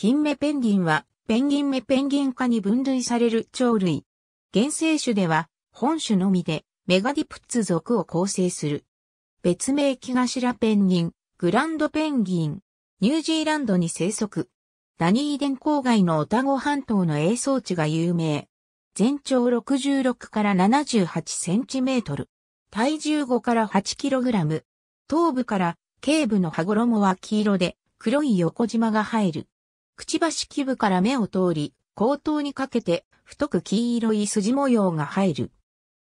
金目ペンギンは、ペンギン目ペンギン科に分類される鳥類。原生種では、本種のみで、メガディプッツ属を構成する。別名木頭ペンギン、グランドペンギン、ニュージーランドに生息。ダニーデン郊外のオタゴ半島の営装地が有名。全長66から78センチメートル。体重5から8キログラム。頭部から頸部の羽衣は黄色で黒い横縞が入る。くちばし基部から目を通り、後頭にかけて太く黄色い筋模様が入る。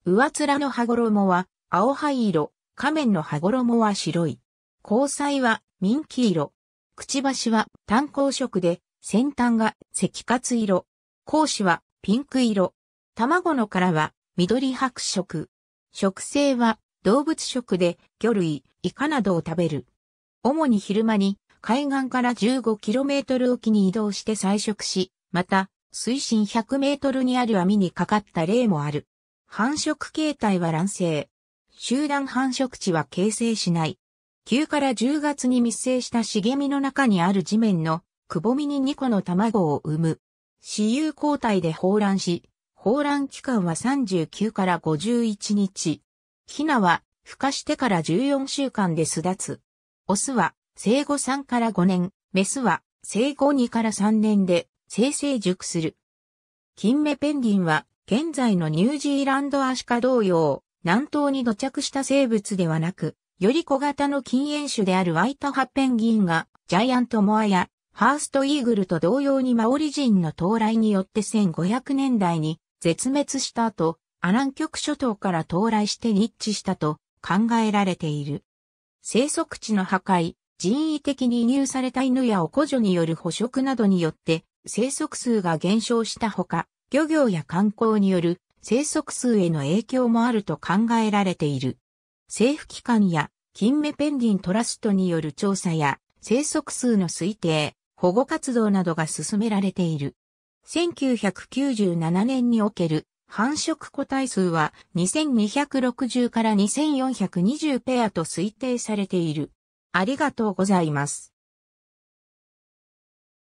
上面の羽衣は青灰色、仮面の羽衣は白い。交際はミンキ色。くちばしは炭鉱色で、先端が赤褐色。講子はピンク色。卵の殻は緑白色。食性は動物食で魚類、イカなどを食べる。主に昼間に海岸から 15km 沖に移動して採食し、また、水深 100m にある網にかかった例もある。繁殖形態は卵生。集団繁殖地は形成しない。9から10月に密生した茂みの中にある地面のくぼみに2個の卵を産む。私有交代で放卵し、放卵期間は39から51日。ヒナは孵化してから14週間で巣立つ。オスは生後3から5年、メスは生後2から3年で生成熟する。金目ペンギンは現在のニュージーランドアシカ同様、南東に土着した生物ではなく、より小型の禁煙種であるワイタハペンギンが、ジャイアントモアや、ハーストイーグルと同様にマオリ人の到来によって1500年代に絶滅した後、アラン極諸島から到来してッチしたと考えられている。生息地の破壊、人為的に移入された犬やお古女による捕食などによって生息数が減少したほか、漁業や観光による生息数への影響もあると考えられている。政府機関や金目ペンディントラストによる調査や生息数の推定、保護活動などが進められている。1997年における繁殖個体数は2260から2420ペアと推定されている。ありがとうございます。